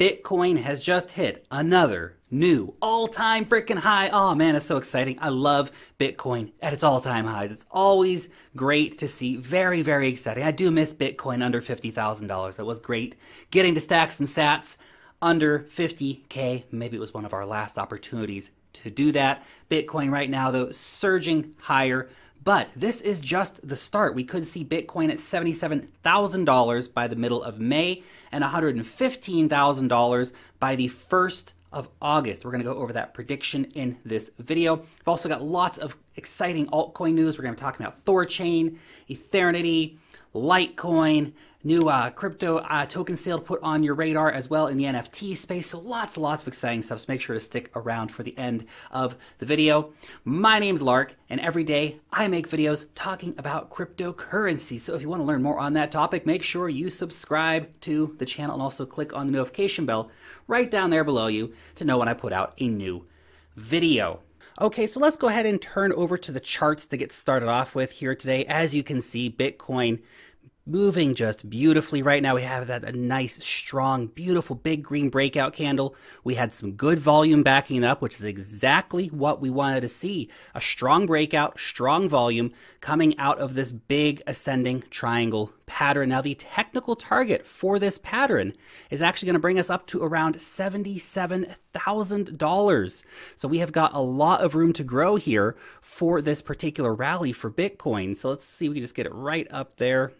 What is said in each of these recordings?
Bitcoin has just hit another new all-time freaking high. Oh man, it's so exciting. I love Bitcoin at its all-time highs. It's always great to see. Very, very exciting. I do miss Bitcoin under $50,000. That was great. Getting to stack some sats under 50k. Maybe it was one of our last opportunities to do that. Bitcoin right now though surging higher. But this is just the start. We could see Bitcoin at $77,000 by the middle of May and $115,000 by the 1st of August. We're going to go over that prediction in this video. I've also got lots of exciting altcoin news. We're going to be talking about Thorchain, Eternity, Litecoin, new uh, crypto uh, token sale to put on your radar as well in the NFT space. So lots and lots of exciting stuff. So make sure to stick around for the end of the video. My name's Lark, and every day I make videos talking about cryptocurrency. So if you want to learn more on that topic, make sure you subscribe to the channel and also click on the notification bell right down there below you to know when I put out a new video. Okay, so let's go ahead and turn over to the charts to get started off with here today. As you can see, Bitcoin moving just beautifully right now. We have that a nice, strong, beautiful, big green breakout candle. We had some good volume backing up, which is exactly what we wanted to see. A strong breakout, strong volume coming out of this big ascending triangle pattern. Now, the technical target for this pattern is actually going to bring us up to around $77,000. So we have got a lot of room to grow here for this particular rally for Bitcoin. So let's see, we can just get it right up there.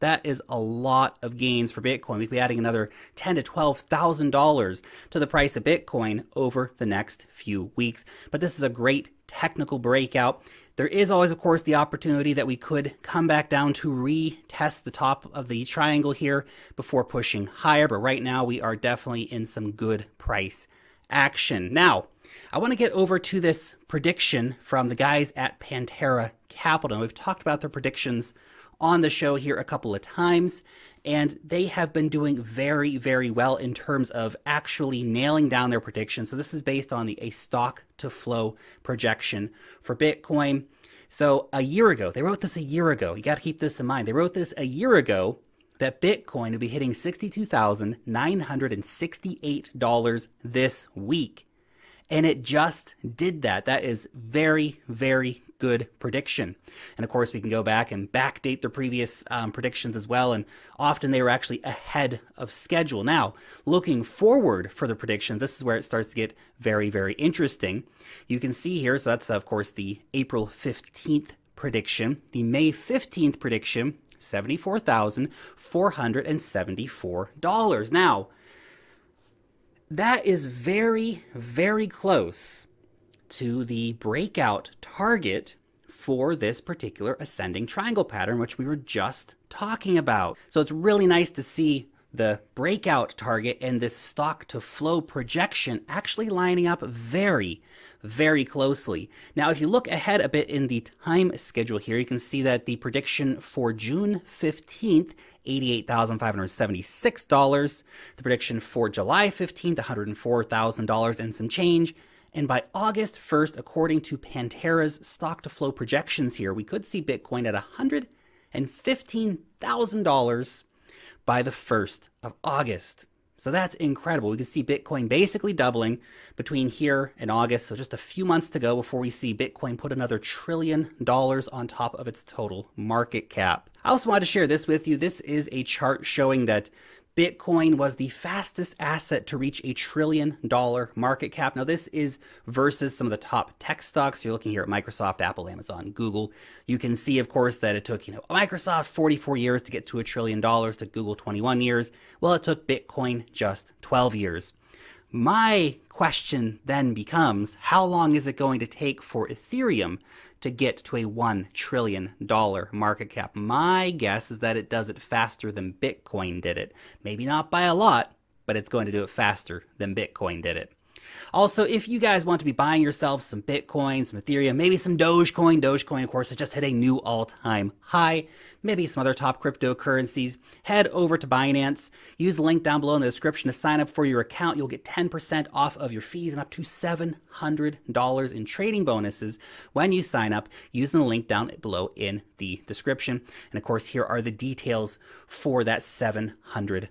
That is a lot of gains for Bitcoin. We'd be adding another ten to twelve thousand dollars to the price of Bitcoin over the next few weeks. But this is a great technical breakout. There is always, of course, the opportunity that we could come back down to retest the top of the triangle here before pushing higher. But right now, we are definitely in some good price action. Now, I want to get over to this prediction from the guys at Pantera Capital. We've talked about their predictions on the show here a couple of times, and they have been doing very, very well in terms of actually nailing down their predictions. So this is based on the a stock to flow projection for Bitcoin. So a year ago, they wrote this a year ago. You got to keep this in mind. They wrote this a year ago that Bitcoin would be hitting $62,968 this week. And it just did that. That is very, very good prediction. And of course, we can go back and backdate the previous um, predictions as well. And often they were actually ahead of schedule. Now, looking forward for the predictions, this is where it starts to get very, very interesting. You can see here, so that's, of course, the April 15th prediction, the May 15th prediction. $74,474. Now, that is very, very close to the breakout target for this particular ascending triangle pattern, which we were just talking about. So it's really nice to see the breakout target and this stock to flow projection actually lining up very, very closely. Now, if you look ahead a bit in the time schedule here, you can see that the prediction for June 15th, $88,576. The prediction for July 15th, $104,000 and some change. And by August 1st, according to Pantera's stock to flow projections here, we could see Bitcoin at $115,000 by the 1st of August. So that's incredible. We can see Bitcoin basically doubling between here and August. So just a few months to go before we see Bitcoin put another trillion dollars on top of its total market cap. I also wanted to share this with you. This is a chart showing that Bitcoin was the fastest asset to reach a trillion dollar market cap. Now, this is versus some of the top tech stocks. You're looking here at Microsoft, Apple, Amazon, Google. You can see, of course, that it took, you know, Microsoft 44 years to get to a trillion dollars, to Google 21 years. Well, it took Bitcoin just 12 years. My question then becomes how long is it going to take for Ethereum to get to a $1 trillion market cap. My guess is that it does it faster than Bitcoin did it. Maybe not by a lot, but it's going to do it faster than Bitcoin did it. Also, if you guys want to be buying yourself some Bitcoin, some Ethereum, maybe some Dogecoin, Dogecoin, of course, has just hit a new all time high, maybe some other top cryptocurrencies, head over to Binance. Use the link down below in the description to sign up for your account. You'll get 10% off of your fees and up to $700 in trading bonuses when you sign up using the link down below in the description. And of course, here are the details for that $700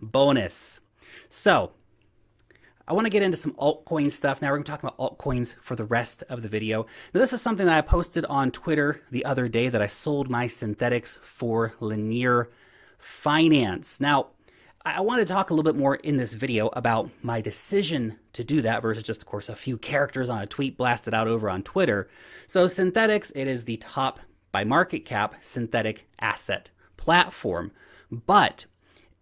bonus. So, I want to get into some altcoin stuff. Now we're going to talk about altcoins for the rest of the video. Now this is something that I posted on Twitter the other day that I sold my synthetics for Lanier Finance. Now I want to talk a little bit more in this video about my decision to do that versus just, of course, a few characters on a tweet blasted out over on Twitter. So synthetics, it is the top by market cap synthetic asset platform. But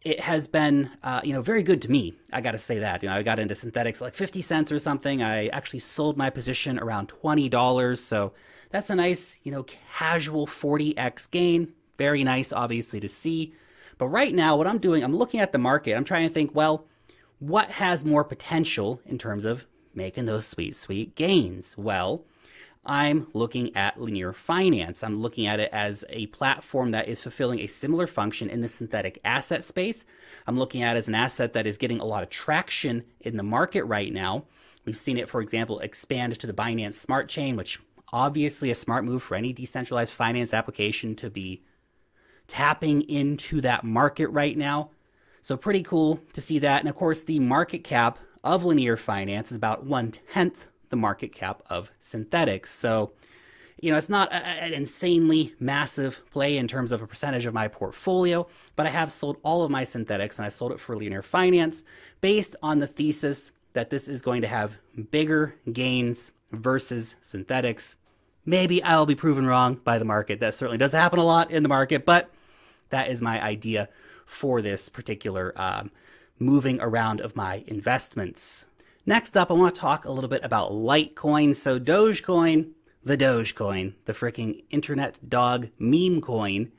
it has been, uh, you know, very good to me. I got to say that. You know, I got into synthetics like 50 cents or something. I actually sold my position around $20. So that's a nice, you know, casual 40x gain. Very nice, obviously, to see. But right now, what I'm doing, I'm looking at the market. I'm trying to think, well, what has more potential in terms of making those sweet, sweet gains? Well, I'm looking at linear finance. I'm looking at it as a platform that is fulfilling a similar function in the synthetic asset space. I'm looking at it as an asset that is getting a lot of traction in the market right now. We've seen it, for example, expand to the Binance Smart Chain, which obviously a smart move for any decentralized finance application to be tapping into that market right now. So pretty cool to see that. And of course, the market cap of Linear Finance is about one tenth the market cap of synthetics. So, you know, it's not a, an insanely massive play in terms of a percentage of my portfolio, but I have sold all of my synthetics and I sold it for Leaner Finance based on the thesis that this is going to have bigger gains versus synthetics. Maybe I'll be proven wrong by the market. That certainly does happen a lot in the market, but that is my idea for this particular um, moving around of my investments. Next up, I want to talk a little bit about Litecoin. So Dogecoin, the Dogecoin, the freaking internet dog meme coin,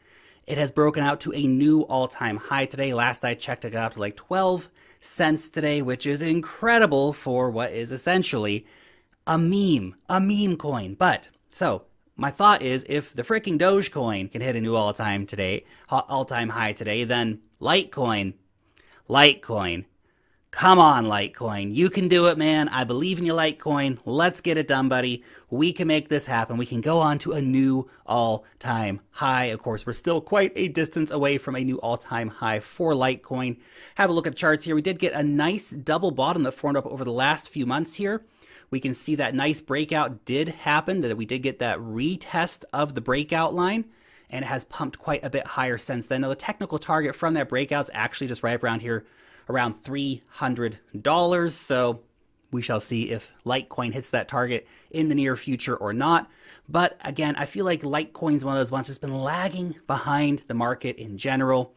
it has broken out to a new all-time high today. Last I checked, it got up to like 12 cents today, which is incredible for what is essentially a meme, a meme coin. But so my thought is if the freaking Dogecoin can hit a new all-time today, all-time high today, then Litecoin, Litecoin Come on, Litecoin. You can do it, man. I believe in you, Litecoin. Let's get it done, buddy. We can make this happen. We can go on to a new all time high. Of course, we're still quite a distance away from a new all time high for Litecoin. Have a look at the charts here. We did get a nice double bottom that formed up over the last few months here. We can see that nice breakout did happen, that we did get that retest of the breakout line and it has pumped quite a bit higher since then. Now, the technical target from that breakout is actually just right around here around $300. So we shall see if Litecoin hits that target in the near future or not. But again, I feel like Litecoin's one of those ones that's been lagging behind the market in general.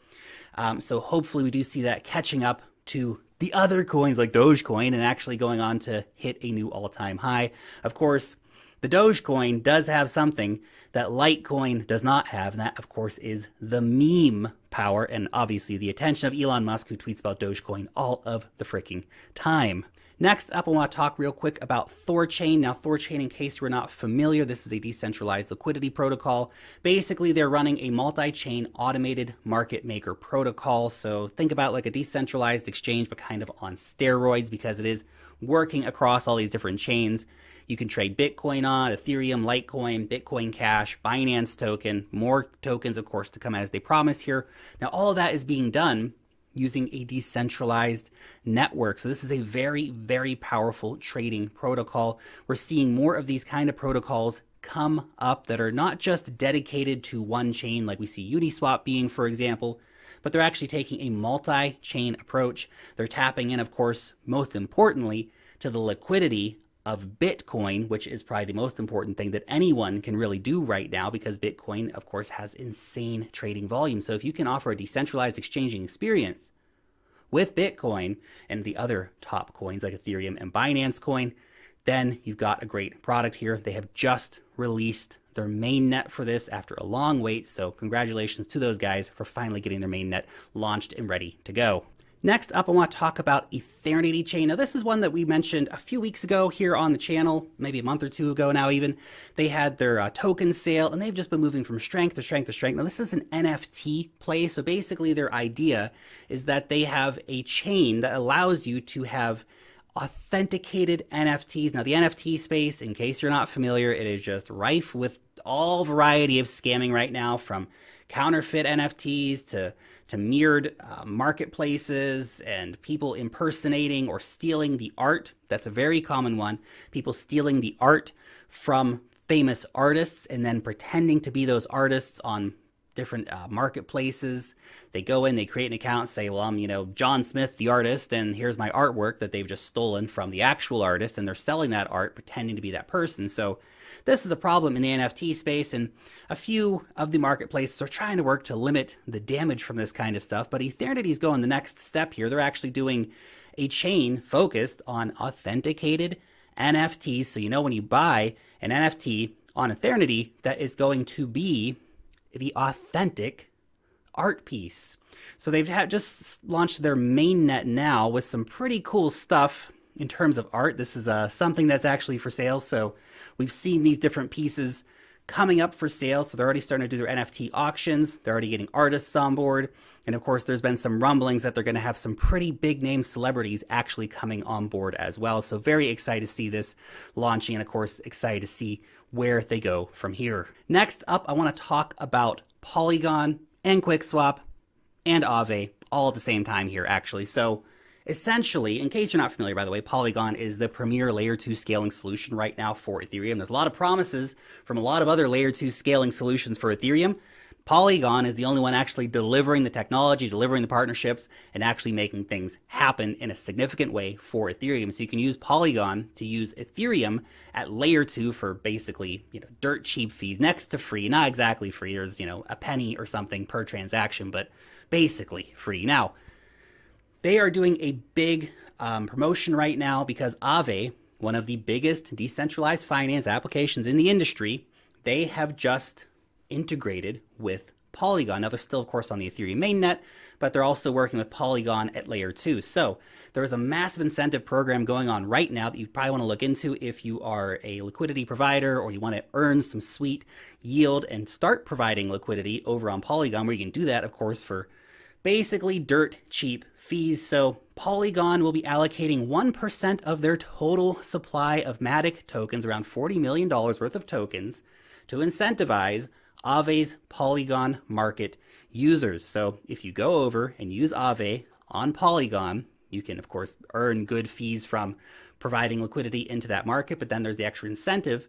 Um, so hopefully we do see that catching up to the other coins like Dogecoin and actually going on to hit a new all time high. Of course, the Dogecoin does have something that Litecoin does not have, and that, of course, is the meme power and obviously the attention of Elon Musk, who tweets about Dogecoin all of the freaking time. Next up, I want to talk real quick about Thorchain. Now, Thorchain, in case you are not familiar, this is a decentralized liquidity protocol. Basically, they're running a multi-chain automated market maker protocol. So think about like a decentralized exchange, but kind of on steroids because it is working across all these different chains. You can trade Bitcoin on, Ethereum, Litecoin, Bitcoin Cash, Binance token, more tokens, of course, to come as they promise here. Now, all of that is being done using a decentralized network. So this is a very, very powerful trading protocol. We're seeing more of these kind of protocols come up that are not just dedicated to one chain, like we see Uniswap being, for example, but they're actually taking a multi chain approach. They're tapping in, of course, most importantly, to the liquidity of Bitcoin, which is probably the most important thing that anyone can really do right now because Bitcoin, of course, has insane trading volume. So if you can offer a decentralized exchanging experience with Bitcoin and the other top coins like Ethereum and Binance coin, then you've got a great product here. They have just released their main net for this after a long wait. So congratulations to those guys for finally getting their main net launched and ready to go. Next up, I want to talk about Ethernity Chain. Now, this is one that we mentioned a few weeks ago here on the channel, maybe a month or two ago now even. They had their uh, token sale, and they've just been moving from strength to strength to strength. Now, this is an NFT play, so basically their idea is that they have a chain that allows you to have authenticated NFTs. Now, the NFT space, in case you're not familiar, it is just rife with all variety of scamming right now, from counterfeit NFTs to to mirrored uh, marketplaces and people impersonating or stealing the art. That's a very common one. People stealing the art from famous artists and then pretending to be those artists on different uh, marketplaces. They go in, they create an account, say, well, I'm, you know, John Smith, the artist, and here's my artwork that they've just stolen from the actual artist, and they're selling that art, pretending to be that person. So this is a problem in the NFT space, and a few of the marketplaces are trying to work to limit the damage from this kind of stuff. But is going the next step here. They're actually doing a chain focused on authenticated NFTs. So you know when you buy an NFT on Ethernity, that is going to be the authentic art piece. So they've just launched their mainnet now with some pretty cool stuff in terms of art. This is uh, something that's actually for sale. So We've seen these different pieces coming up for sale. So they're already starting to do their NFT auctions. They're already getting artists on board. And of course, there's been some rumblings that they're going to have some pretty big name celebrities actually coming on board as well. So very excited to see this launching. And of course, excited to see where they go from here. Next up, I want to talk about Polygon and QuickSwap and Aave all at the same time here, actually. So Essentially, in case you're not familiar, by the way, Polygon is the premier layer 2 scaling solution right now for Ethereum. There's a lot of promises from a lot of other layer 2 scaling solutions for Ethereum. Polygon is the only one actually delivering the technology, delivering the partnerships, and actually making things happen in a significant way for Ethereum. So you can use Polygon to use Ethereum at layer two for basically, you know, dirt cheap fees, next to free, not exactly free. There's, you know, a penny or something per transaction, but basically free. Now, they are doing a big um, promotion right now because Ave, one of the biggest decentralized finance applications in the industry, they have just integrated with Polygon. Now, they're still, of course, on the Ethereum mainnet, but they're also working with Polygon at layer two. So there is a massive incentive program going on right now that you probably want to look into if you are a liquidity provider or you want to earn some sweet yield and start providing liquidity over on Polygon, where you can do that, of course, for basically dirt cheap fees. So Polygon will be allocating 1% of their total supply of Matic tokens, around $40 million worth of tokens, to incentivize Aave's Polygon Market users. So if you go over and use Aave on Polygon, you can, of course, earn good fees from providing liquidity into that market, but then there's the extra incentive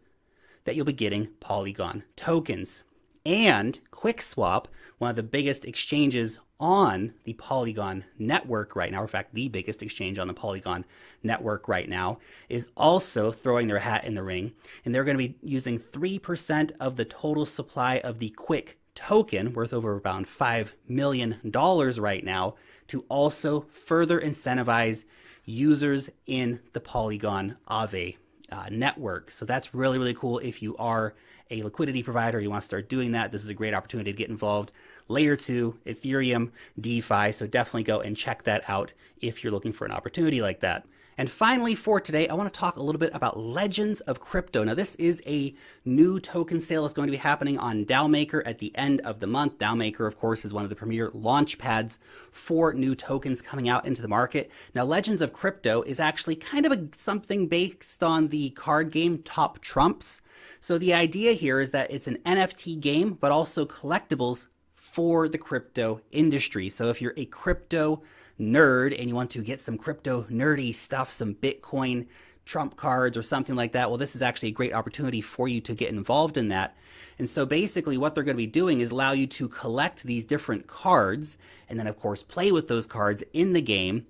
that you'll be getting Polygon tokens. And QuickSwap, one of the biggest exchanges on the Polygon network right now, in fact, the biggest exchange on the Polygon network right now, is also throwing their hat in the ring. And they're going to be using 3% of the total supply of the Quick token, worth over around $5 million right now, to also further incentivize users in the Polygon Ave uh, network. So that's really, really cool. If you are a liquidity provider, you want to start doing that, this is a great opportunity to get involved. Layer two, Ethereum, DeFi. So definitely go and check that out if you're looking for an opportunity like that. And finally, for today, I want to talk a little bit about Legends of Crypto. Now, this is a new token sale that's going to be happening on DAOmaker at the end of the month. DAOmaker, of course, is one of the premier launch pads for new tokens coming out into the market. Now, Legends of Crypto is actually kind of a, something based on the card game Top Trumps. So the idea here is that it's an NFT game, but also collectibles for the crypto industry. So if you're a crypto nerd and you want to get some crypto nerdy stuff, some Bitcoin Trump cards or something like that, well, this is actually a great opportunity for you to get involved in that. And so basically, what they're going to be doing is allow you to collect these different cards and then, of course, play with those cards in the game,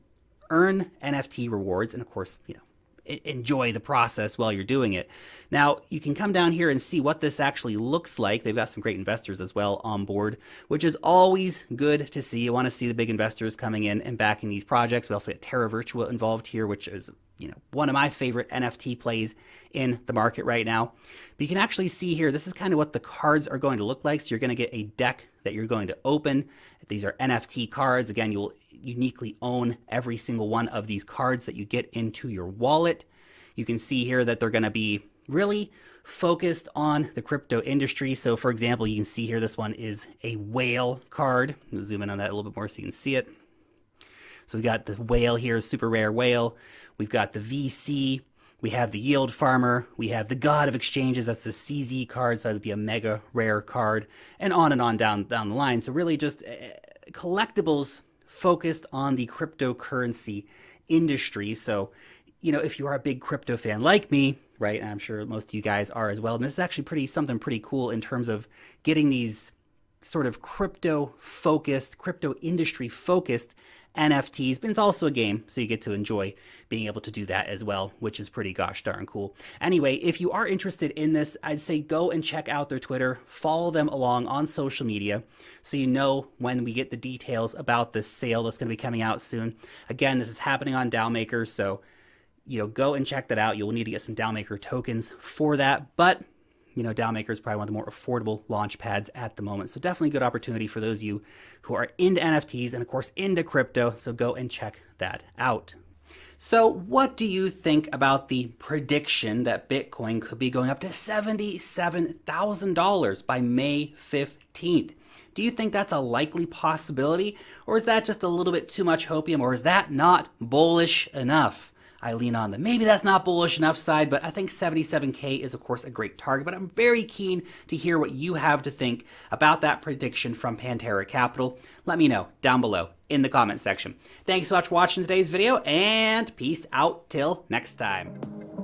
earn NFT rewards, and of course, you know, enjoy the process while you're doing it. Now, you can come down here and see what this actually looks like. They've got some great investors as well on board, which is always good to see. You want to see the big investors coming in and backing these projects. We also get Terra Virtua involved here, which is you know, one of my favorite NFT plays in the market right now. But you can actually see here, this is kind of what the cards are going to look like. So you're going to get a deck that you're going to open. These are NFT cards. Again, you'll uniquely own every single one of these cards that you get into your wallet. You can see here that they're going to be really focused on the crypto industry. So for example, you can see here, this one is a whale card. zoom in on that a little bit more so you can see it. So we got the whale here, super rare whale. We've got the VC. We have the yield farmer. We have the god of exchanges. That's the CZ card. So that'd be a mega rare card and on and on down, down the line. So really just eh, eh, collectibles focused on the cryptocurrency industry. So, you know, if you are a big crypto fan like me, right, I'm sure most of you guys are as well, and this is actually pretty something pretty cool in terms of getting these sort of crypto focused, crypto industry focused NFTs, but it's also a game, so you get to enjoy being able to do that as well, which is pretty gosh darn cool. Anyway, if you are interested in this, I'd say go and check out their Twitter, follow them along on social media, so you know when we get the details about this sale that's going to be coming out soon. Again, this is happening on Dowmaker, so you know go and check that out. You'll need to get some Dowmaker tokens for that, but you know, Dowmaker is probably one of the more affordable launch pads at the moment. So definitely good opportunity for those of you who are into NFTs and of course into crypto. So go and check that out. So what do you think about the prediction that Bitcoin could be going up to $77,000 by May 15th? Do you think that's a likely possibility? Or is that just a little bit too much hopium? Or is that not bullish enough? I lean on them. Maybe that's not bullish enough side, but I think 77K is, of course, a great target. But I'm very keen to hear what you have to think about that prediction from Pantera Capital. Let me know down below in the comment section. Thanks so much for watching today's video, and peace out till next time.